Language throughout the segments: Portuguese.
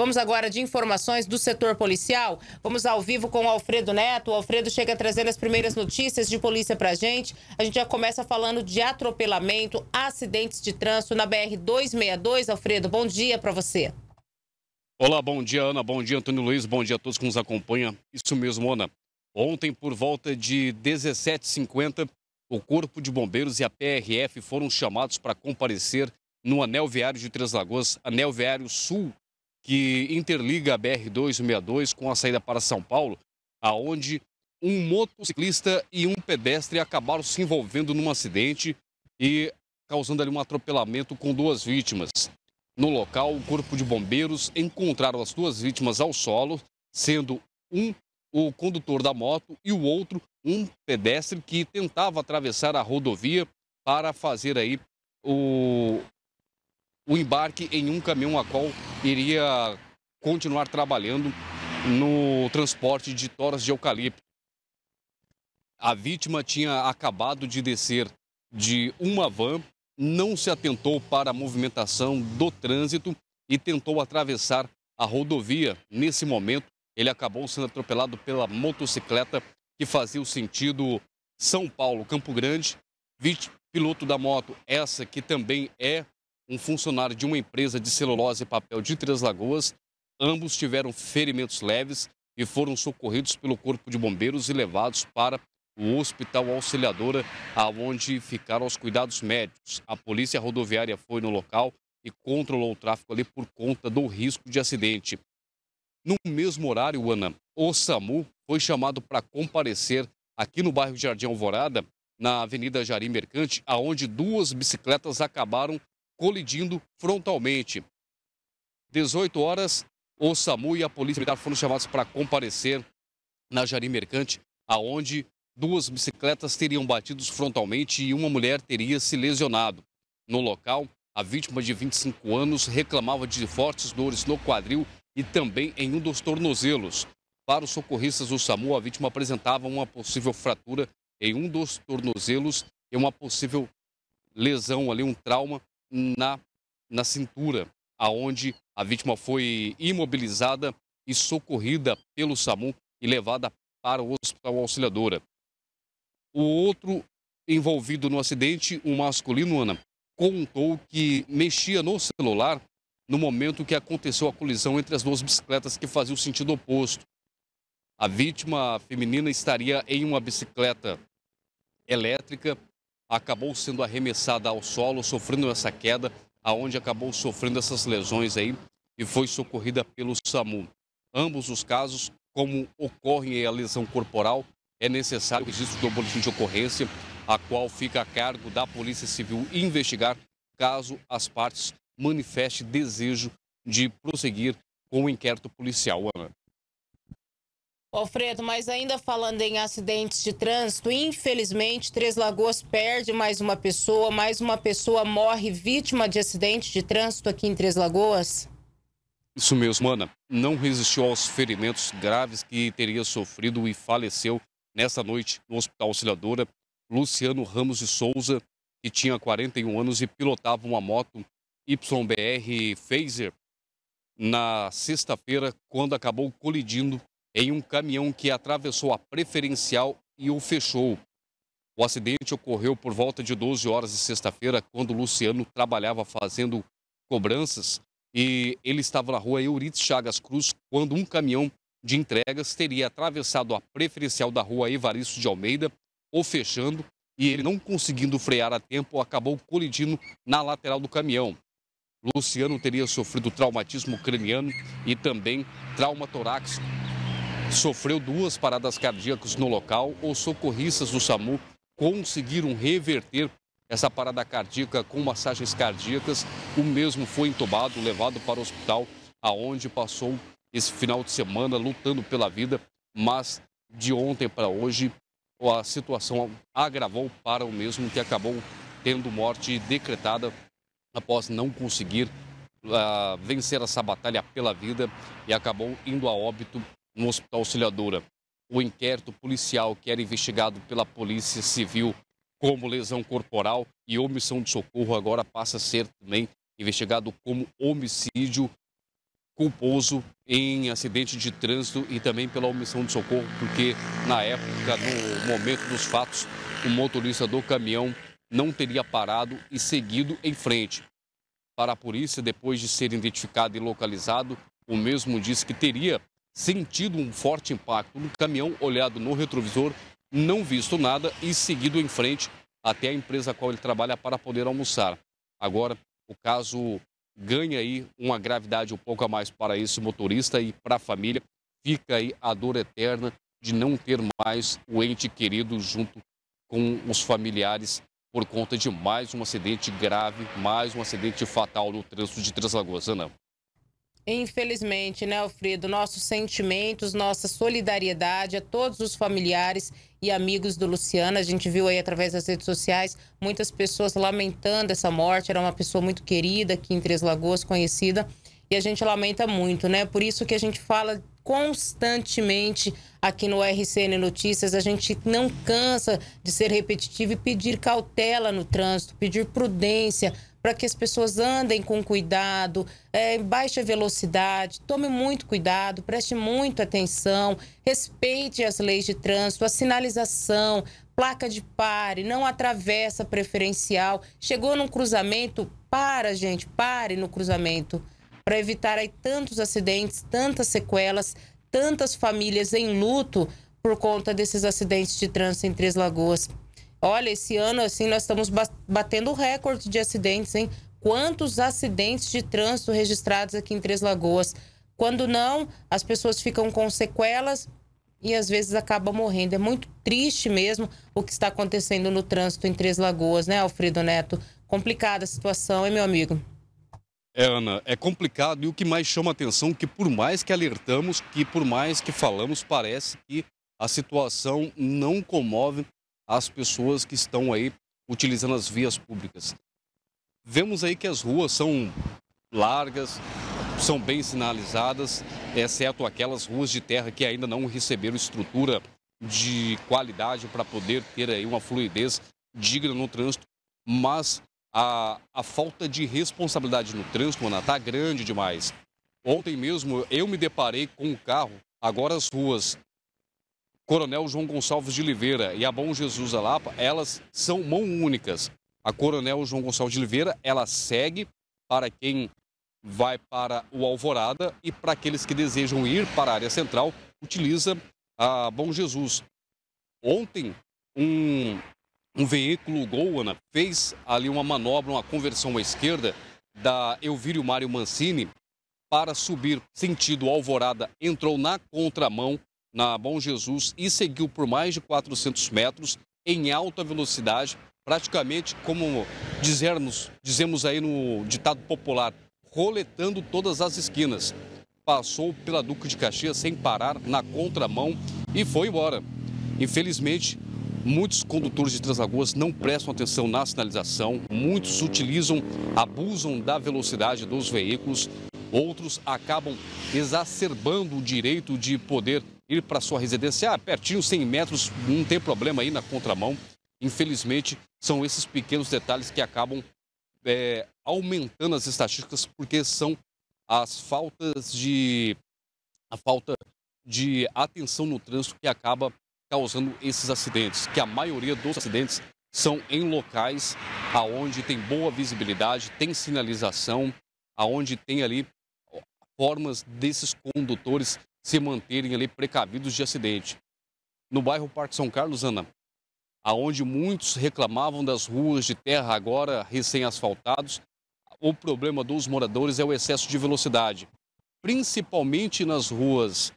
Vamos agora de informações do setor policial. Vamos ao vivo com o Alfredo Neto. O Alfredo chega trazendo as primeiras notícias de polícia pra gente. A gente já começa falando de atropelamento, acidentes de trânsito na BR 262. Alfredo, bom dia para você. Olá, bom dia, Ana. Bom dia, Antônio Luiz. Bom dia a todos que nos acompanham. Isso mesmo, Ana. Ontem, por volta de 17h50, o Corpo de Bombeiros e a PRF foram chamados para comparecer no Anel Viário de Três Lagoas, Anel Viário Sul que interliga a BR-262 com a saída para São Paulo, aonde um motociclista e um pedestre acabaram se envolvendo num acidente e causando ali um atropelamento com duas vítimas. No local, o corpo de bombeiros encontraram as duas vítimas ao solo, sendo um o condutor da moto e o outro um pedestre que tentava atravessar a rodovia para fazer aí o, o embarque em um caminhão a qual iria continuar trabalhando no transporte de toras de eucalipto. A vítima tinha acabado de descer de uma van, não se atentou para a movimentação do trânsito e tentou atravessar a rodovia. Nesse momento, ele acabou sendo atropelado pela motocicleta que fazia o sentido São Paulo-Campo Grande. Piloto da moto, essa que também é um funcionário de uma empresa de celulose e papel de Três Lagoas. Ambos tiveram ferimentos leves e foram socorridos pelo Corpo de Bombeiros e levados para o Hospital Auxiliadora, aonde ficaram os cuidados médicos. A polícia rodoviária foi no local e controlou o tráfego ali por conta do risco de acidente. No mesmo horário, Ana, o SAMU foi chamado para comparecer aqui no bairro Jardim Alvorada, na Avenida Jari Mercante, aonde duas bicicletas acabaram colidindo frontalmente. 18 horas, o SAMU e a Polícia Militar foram chamados para comparecer na Jari Mercante, aonde duas bicicletas teriam batido frontalmente e uma mulher teria se lesionado. No local, a vítima de 25 anos reclamava de fortes dores no quadril e também em um dos tornozelos. Para os socorristas do SAMU, a vítima apresentava uma possível fratura em um dos tornozelos e uma possível lesão ali, um trauma na, na cintura, aonde a vítima foi imobilizada e socorrida pelo SAMU e levada para o hospital auxiliadora. O outro envolvido no acidente, um masculino, Ana, contou que mexia no celular no momento que aconteceu a colisão entre as duas bicicletas que faziam sentido oposto. A vítima feminina estaria em uma bicicleta elétrica acabou sendo arremessada ao solo, sofrendo essa queda, aonde acabou sofrendo essas lesões aí e foi socorrida pelo SAMU. Ambos os casos, como ocorre a lesão corporal, é necessário o registro do boletim de ocorrência, a qual fica a cargo da Polícia Civil investigar caso as partes manifestem desejo de prosseguir com o inquérito policial. Ana. Alfredo, mas ainda falando em acidentes de trânsito, infelizmente, Três Lagoas perde mais uma pessoa, mais uma pessoa morre vítima de acidente de trânsito aqui em Três Lagoas. Isso mesmo, Ana. Não resistiu aos ferimentos graves que teria sofrido e faleceu nessa noite no Hospital Auxiliadora Luciano Ramos de Souza, que tinha 41 anos e pilotava uma moto YBR Phaser na sexta-feira, quando acabou colidindo em um caminhão que atravessou a preferencial e o fechou. O acidente ocorreu por volta de 12 horas de sexta-feira, quando Luciano trabalhava fazendo cobranças e ele estava na rua Euridice Chagas Cruz quando um caminhão de entregas teria atravessado a preferencial da rua Evaristo de Almeida, o fechando, e ele não conseguindo frear a tempo, acabou colidindo na lateral do caminhão. Luciano teria sofrido traumatismo craniano e também trauma torácico sofreu duas paradas cardíacas no local. Os socorristas do SAMU conseguiram reverter essa parada cardíaca com massagens cardíacas. O mesmo foi entubado, levado para o hospital, aonde passou esse final de semana lutando pela vida, mas de ontem para hoje a situação agravou para o mesmo que acabou tendo morte decretada após não conseguir uh, vencer essa batalha pela vida e acabou indo a óbito no Hospital Auxiliadora. O inquérito policial que era investigado pela Polícia Civil como lesão corporal e omissão de socorro agora passa a ser também investigado como homicídio culposo em acidente de trânsito e também pela omissão de socorro, porque na época, no momento dos fatos, o motorista do caminhão não teria parado e seguido em frente. Para a polícia, depois de ser identificado e localizado, o mesmo disse que teria sentido um forte impacto no caminhão, olhado no retrovisor, não visto nada e seguido em frente até a empresa a qual ele trabalha para poder almoçar. Agora, o caso ganha aí uma gravidade um pouco a mais para esse motorista e para a família. Fica aí a dor eterna de não ter mais o ente querido junto com os familiares por conta de mais um acidente grave, mais um acidente fatal no trânsito de Três Lagoas. Ana. Infelizmente, né, Alfredo? Nossos sentimentos, nossa solidariedade a todos os familiares e amigos do Luciano. A gente viu aí através das redes sociais muitas pessoas lamentando essa morte. Era uma pessoa muito querida aqui em Três Lagoas, conhecida. E a gente lamenta muito, né? Por isso que a gente fala constantemente aqui no RCN Notícias. A gente não cansa de ser repetitivo e pedir cautela no trânsito, pedir prudência para que as pessoas andem com cuidado, é, em baixa velocidade, tome muito cuidado, preste muito atenção, respeite as leis de trânsito, a sinalização, placa de pare, não atravessa preferencial. Chegou num cruzamento, para, gente, pare no cruzamento. Para evitar aí tantos acidentes, tantas sequelas, tantas famílias em luto por conta desses acidentes de trânsito em Três Lagoas. Olha, esse ano, assim, nós estamos batendo recorde de acidentes, hein? Quantos acidentes de trânsito registrados aqui em Três Lagoas? Quando não, as pessoas ficam com sequelas e às vezes acaba morrendo. É muito triste mesmo o que está acontecendo no trânsito em Três Lagoas, né, Alfredo Neto? Complicada a situação, hein, meu amigo? É, Ana, é complicado e o que mais chama atenção é que por mais que alertamos, que por mais que falamos, parece que a situação não comove às pessoas que estão aí utilizando as vias públicas. Vemos aí que as ruas são largas, são bem sinalizadas, exceto aquelas ruas de terra que ainda não receberam estrutura de qualidade para poder ter aí uma fluidez digna no trânsito, mas a, a falta de responsabilidade no trânsito, Ana, está grande demais. Ontem mesmo eu me deparei com um carro, agora as ruas Coronel João Gonçalves de Oliveira e a Bom Jesus Alapa, elas são mão únicas. A Coronel João Gonçalves de Oliveira, ela segue para quem vai para o Alvorada e para aqueles que desejam ir para a área central, utiliza a Bom Jesus. Ontem, um, um veículo Gol, fez ali uma manobra, uma conversão à esquerda da Elvírio Mário Mancini para subir sentido Alvorada, entrou na contramão na Bom Jesus e seguiu por mais de 400 metros em alta velocidade, praticamente como dizermos, dizemos aí no ditado popular, roletando todas as esquinas. Passou pela Duque de Caxias sem parar, na contramão e foi embora. Infelizmente, muitos condutores de Translagoas não prestam atenção na sinalização, muitos utilizam, abusam da velocidade dos veículos, outros acabam exacerbando o direito de poder ir para sua residência, ah, pertinho, 100 metros, não tem problema aí na contramão. Infelizmente, são esses pequenos detalhes que acabam é, aumentando as estatísticas, porque são as faltas de. a falta de atenção no trânsito que acaba causando esses acidentes, que a maioria dos acidentes são em locais aonde tem boa visibilidade, tem sinalização, aonde tem ali formas desses condutores se manterem ali precavidos de acidente. No bairro Parque São Carlos, Ana, aonde muitos reclamavam das ruas de terra agora recém-asfaltados, o problema dos moradores é o excesso de velocidade, principalmente nas ruas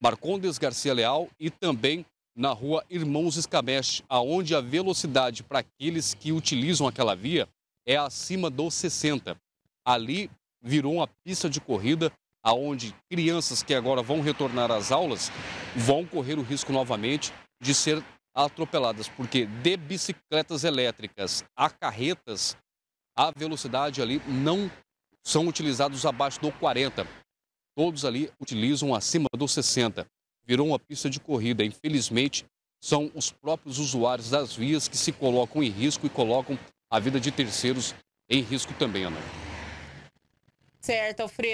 Marcondes Garcia Leal e também na rua Irmãos Escabeche, aonde a velocidade para aqueles que utilizam aquela via é acima dos 60. Ali virou uma pista de corrida aonde crianças que agora vão retornar às aulas vão correr o risco novamente de ser atropeladas, porque de bicicletas elétricas a carretas, a velocidade ali não são utilizados abaixo do 40. Todos ali utilizam acima do 60. Virou uma pista de corrida. Infelizmente, são os próprios usuários das vias que se colocam em risco e colocam a vida de terceiros em risco também, Ana. Certo, Alfredo.